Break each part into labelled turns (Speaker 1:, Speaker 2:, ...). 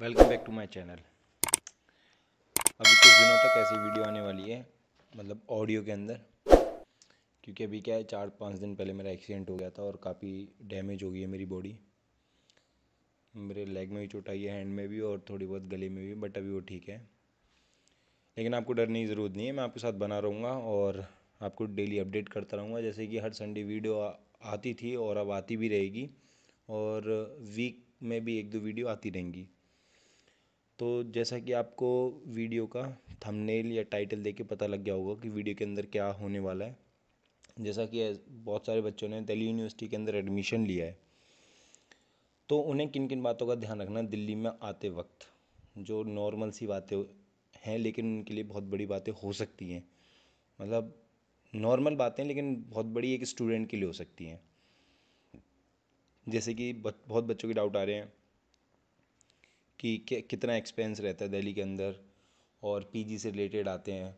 Speaker 1: welcome back to my channel अभी कुछ दिनों तक ऐसी वीडियो आने वाली है मतलब ऑडियो के अंदर क्योंकि अभी क्या है चार पाँच दिन पहले मेरा एक्सीडेंट हो गया था और काफ़ी डैमेज हो गई है मेरी बॉडी मेरे लेग में भी चोट आई है हैंड में भी और थोड़ी बहुत गले में भी बट अभी वो ठीक है लेकिन आपको डरने की ज़रूरत नहीं है मैं आपके साथ बना रहूँगा और आपको डेली अपडेट करता रहूँगा जैसे कि हर संडे वीडियो आती थी और अब आती भी रहेगी और वीक में भी एक दो वीडियो आती रहेंगी तो जैसा कि आपको वीडियो का थंबनेल या टाइटल देख के पता लग गया होगा कि वीडियो के अंदर क्या होने वाला है जैसा कि बहुत सारे बच्चों ने दिल्ली यूनिवर्सिटी के अंदर एडमिशन लिया है तो उन्हें किन किन बातों का ध्यान रखना दिल्ली में आते वक्त जो नॉर्मल सी बातें हैं लेकिन उनके लिए बहुत बड़ी बातें हो सकती हैं मतलब नॉर्मल बातें लेकिन बहुत बड़ी एक स्टूडेंट के लिए हो सकती हैं जैसे कि बहुत बच्चों के डाउट आ रहे हैं कि कितना एक्सपेंस रहता है दिल्ली के अंदर और पीजी से रिलेटेड आते हैं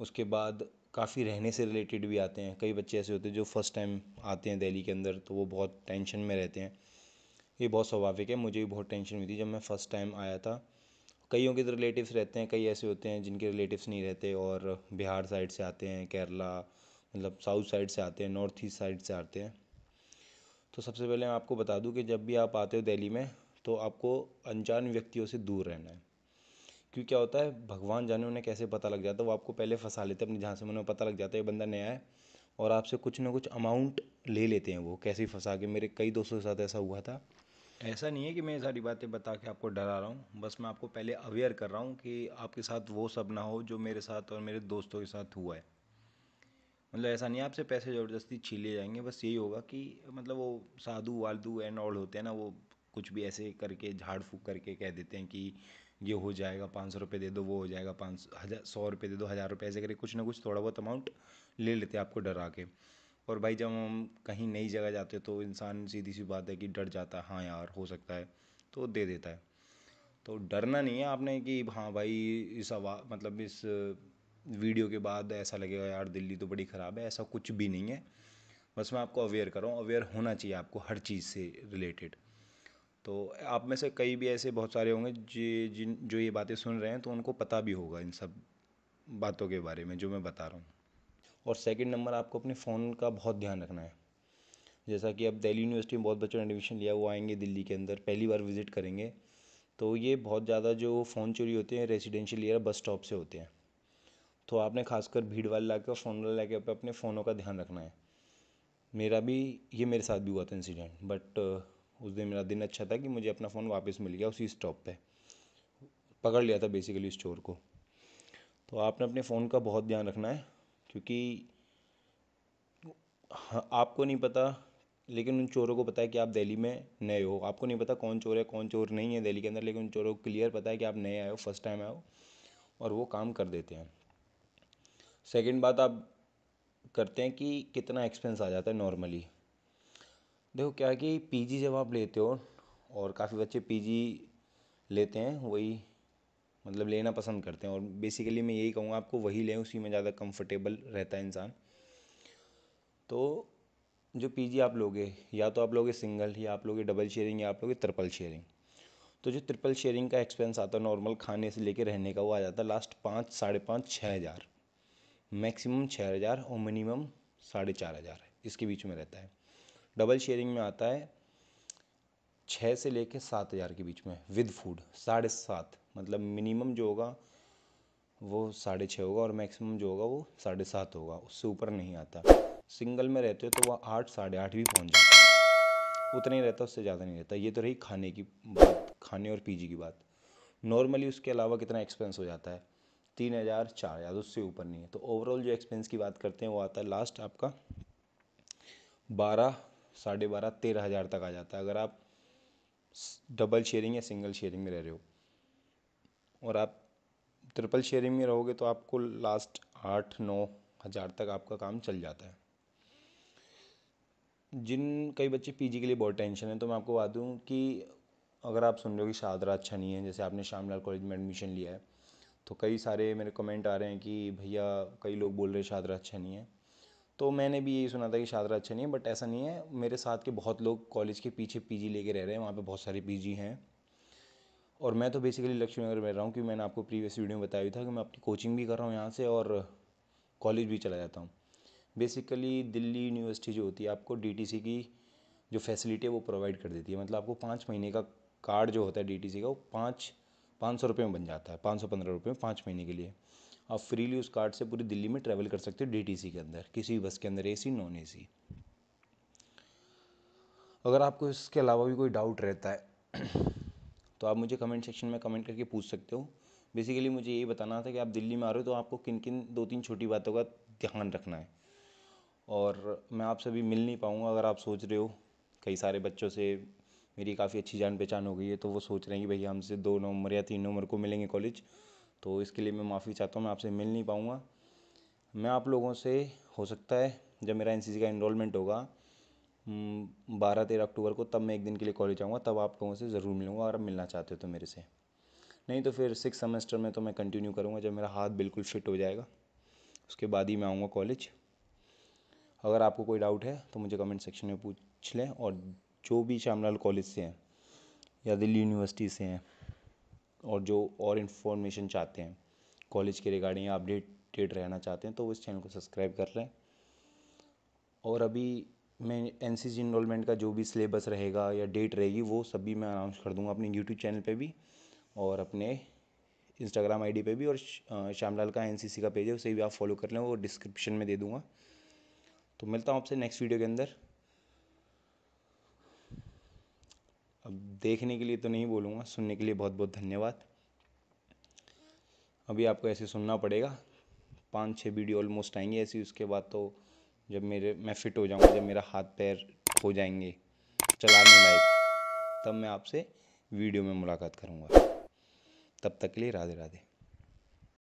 Speaker 1: उसके बाद काफ़ी रहने से रिलेटेड भी आते हैं कई बच्चे ऐसे होते हैं जो फ़र्स्ट टाइम आते हैं दिल्ली के अंदर तो वो बहुत टेंशन में रहते हैं ये बहुत स्वाभाविक है मुझे भी बहुत टेंशन हुई थी जब मैं फ़र्स्ट टाइम आया था कईयों के तो रिलेटिव्स रहते हैं कई ऐसे होते हैं जिनके रिलेटिव्स नहीं रहते और बिहार साइड से आते हैं केरला मतलब साउथ साइड से आते हैं नॉर्थ ईस्ट साइड से आते हैं तो सबसे पहले मैं आपको बता दूं कि जब भी आप आते हो दिल्ली में तो आपको अनजान व्यक्तियों से दूर रहना है क्यों क्या होता है भगवान जाने उन्हें कैसे पता लग जाता है वो आपको पहले फंसा लेते हैं अपनी झांसे में उन्हें पता लग जाता है ये बंदा नया है और आपसे कुछ ना कुछ अमाउंट ले लेते हैं वो कैसे फंसा के मेरे कई दोस्तों के साथ ऐसा हुआ था ऐसा नहीं है कि मैं ये सारी बातें बता के आपको डरा रहा हूँ बस मैं आपको पहले अवेयर कर रहा हूँ कि आपके साथ वो सब ना हो जो मेरे साथ और मेरे दोस्तों के साथ हुआ है मतलब ऐसा नहीं आपसे पैसे ज़बरदस्ती छीन लिए जाएंगे बस यही होगा कि मतलब वो साधु वालदू एंड ऑल होते हैं ना वो कुछ भी ऐसे करके झाड़ फूँक करके कह देते हैं कि ये हो जाएगा पाँच सौ रुपये दे दो वो हो जाएगा पाँच सौ हज़ार सौ रुपये दे दो हज़ार रुपये ऐसे करके कुछ ना कुछ थोड़ा बहुत अमाउंट ले लेते हैं आपको डरा के और भाई जब हम कहीं नई जगह जाते तो इंसान सीधी सी बात है कि डर जाता है हाँ यार हो सकता है तो दे देता है तो डरना नहीं है आपने कि हाँ भाई इस आवा मतलब इस वीडियो के बाद ऐसा लगेगा यार दिल्ली तो बड़ी ख़राब है ऐसा कुछ भी नहीं है बस मैं आपको अवेयर कर रहा हूँ अवेयर होना चाहिए आपको हर चीज़ से रिलेटेड तो आप में से कई भी ऐसे बहुत सारे होंगे जे जिन जो ये बातें सुन रहे हैं तो उनको पता भी होगा इन सब बातों के बारे में जो मैं बता रहा हूँ और सेकंड नंबर आपको अपने फ़ोन का बहुत ध्यान रखना है जैसा कि अब दिल्ली यूनिवर्सिटी में बहुत बच्चों ने एडमिशन लिया वो आएंगे दिल्ली के अंदर पहली बार विज़िट करेंगे तो ये बहुत ज़्यादा जो फ़ोन चोरी होते हैं रेजिडेंशियल या बस स्टॉप से होते हैं तो आपने खासकर भीड़ वाले इलाके और फ़ोन वाले इलाके अपने फ़ोनों का ध्यान रखना है मेरा भी ये मेरे साथ भी हुआ था इंसिडेंट बट उस दिन मेरा दिन अच्छा था कि मुझे अपना फ़ोन वापस मिल गया उसी स्टॉप पे पकड़ लिया था बेसिकली उस चोर को तो आपने अपने फ़ोन का बहुत ध्यान रखना है क्योंकि आपको नहीं पता लेकिन उन चोरों को पता है कि आप दिल्ली में नए हो आपको नहीं पता कौन चोर है कौन चोर नहीं है दिल्ली के अंदर लेकिन उन चोरों को क्लियर पता है कि आप नए आए हो फर्स्ट टाइम आए हो और वो काम कर देते हैं सेकेंड बात आप करते हैं कि कितना एक्सपेंस आ जाता है नॉर्मली देखो क्या है कि पी जी जब आप लेते हो और काफ़ी बच्चे पी जी लेते हैं वही मतलब लेना पसंद करते हैं और बेसिकली मैं यही कहूँगा आपको वही लें उसी में ज़्यादा कंफर्टेबल रहता है इंसान तो जो पी जी आप लोगे या तो आप लोगे सिंगल या आप लोगे डबल शेयरिंग या आप लोगे ट्रिपल शेयरिंग तो जो ट्रिपल शेयरिंग का एक्सपेंस आता है नॉर्मल खाने से लेकर रहने का वो आ जाता है लास्ट पाँच साढ़े पाँच छः हज़ार मैक्सिमम छः हज़ार और मिनिमम साढ़े चार हज़ार इसके बीच में रहता है डबल शेयरिंग में आता है छः से लेके सात हज़ार के बीच में विद फूड साढ़े सात मतलब मिनिमम जो होगा वो साढ़े छः होगा और मैक्सिमम जो होगा वो साढ़े सात होगा उससे ऊपर नहीं आता सिंगल में रहते हो तो वह आठ साढ़े आठ भी पहुंच जाता है उतना ही रहता उससे ज़्यादा नहीं रहता ये तो रही खाने की बात खाने और पीजी की बात नॉर्मली उसके अलावा कितना एक्सपेंस हो जाता है तीन हज़ार चार हज़ार उससे ऊपर नहीं है तो ओवरऑल जो एक्सपेंस की बात करते हैं वो आता है लास्ट आपका बारह साढ़े बारह तेरह हज़ार तक आ जाता है अगर आप डबल शेयरिंग या सिंगल शेयरिंग में रह रहे हो और आप ट्रिपल शेयरिंग में रहोगे तो आपको लास्ट आठ नौ हज़ार तक आपका काम चल जाता है जिन कई बच्चे पीजी के लिए बहुत टेंशन है तो मैं आपको बता दूँ कि अगर आप सुन रहे हो कि शादरा अच्छा नहीं है जैसे आपने श्यामलाल कॉलेज में एडमिशन लिया है तो कई सारे मेरे कमेंट आ रहे हैं कि भैया कई लोग बोल रहे हैं शादरा अच्छा नहीं है तो मैंने भी यही सुना था कि शादरा अच्छा नहीं है बट ऐसा नहीं है मेरे साथ के बहुत लोग कॉलेज के पीछे पीजी लेके रह रहे हैं वहाँ पे बहुत सारे पीजी हैं और मैं तो बेसिकली लक्ष्मी नगर में रह रहा हूँ क्योंकि मैंने आपको प्रीवियस वीडियो में बताया था कि मैं अपनी कोचिंग भी कर रहा हूँ यहाँ से और कॉलेज भी चला जाता हूँ बेसिकली दिल्ली यूनिवर्सिटी जो होती है आपको डी की जो फैसिलिटी है वो प्रोवाइड कर देती है मतलब आपको पाँच महीने का कार्ड जो होता है डी का वो पाँच पाँच सौ रुपये में बन जाता है पाँच सौ पंद्रह रुपये में पाँच महीने के लिए आप फ़्रीली उस कार्ड से पूरी दिल्ली में ट्रैवल कर सकते हो डी टी सी के अंदर किसी भी बस के अंदर ए सी नॉन ए सी अगर आपको इसके अलावा भी कोई डाउट रहता है तो आप मुझे कमेंट सेक्शन में कमेंट करके पूछ सकते हो बेसिकली मुझे ये बताना था कि आप दिल्ली में आ रहे हो तो आपको किन किन दो तीन छोटी बातों का ध्यान रखना है और मैं आपसे भी मिल नहीं पाऊँगा अगर आप सोच रहे हो कई सारे बच्चों से मेरी काफ़ी अच्छी जान पहचान हो गई है तो वो सोच रहे हैं कि भैया हमसे दो नवंबर या तीन नवंबर को मिलेंगे कॉलेज तो इसके लिए मैं माफ़ी चाहता हूँ मैं आपसे मिल नहीं पाऊँगा मैं आप लोगों से हो सकता है जब मेरा एन सी सी का इनरोलमेंट होगा हम्म, बारह तेरह अक्टूबर को तब मैं एक दिन के लिए कॉलेज आऊँगा तब आप लोगों से ज़रूर मिलूँगा अगर आप मिलना चाहते हो तो मेरे से नहीं तो फिर सिक्स सेमेस्टर में तो मैं कंटिन्यू करूँगा जब मेरा हाथ बिल्कुल फिट हो जाएगा उसके बाद ही मैं आऊँगा कॉलेज अगर आपको कोई डाउट है तो मुझे कमेंट सेक्शन में पूछ लें और जो भी श्यामलाल कॉलेज से हैं या दिल्ली यूनिवर्सिटी से हैं और जो और इन्फॉर्मेशन चाहते हैं कॉलेज के रिगार्डिंग अपडेटेड रहना चाहते हैं तो वो इस चैनल को सब्सक्राइब कर लें और अभी मैं एन सी सी इनरोलमेंट का जो भी सिलेबस रहेगा या डेट रहेगी वो सभी मैं अनाउंस कर दूंगा अपने यूट्यूब चैनल पे भी और अपने इंस्टाग्राम आईडी पे भी और श्यामलाल का सी का पेज है उसे भी आप फॉलो कर लें वो डिस्क्रिप्शन में दे दूँगा तो मिलता हूँ आपसे नेक्स्ट वीडियो के अंदर अब देखने के लिए तो नहीं बोलूँगा सुनने के लिए बहुत बहुत धन्यवाद अभी आपको ऐसे सुनना पड़ेगा पाँच छः वीडियो ऑलमोस्ट आएंगे ऐसी उसके बाद तो जब मेरे मैं फ़िट हो जाऊँगा जब मेरा हाथ पैर हो जाएंगे चलाने लायक तब मैं आपसे वीडियो में मुलाकात करूँगा तब तक के लिए राधे राधे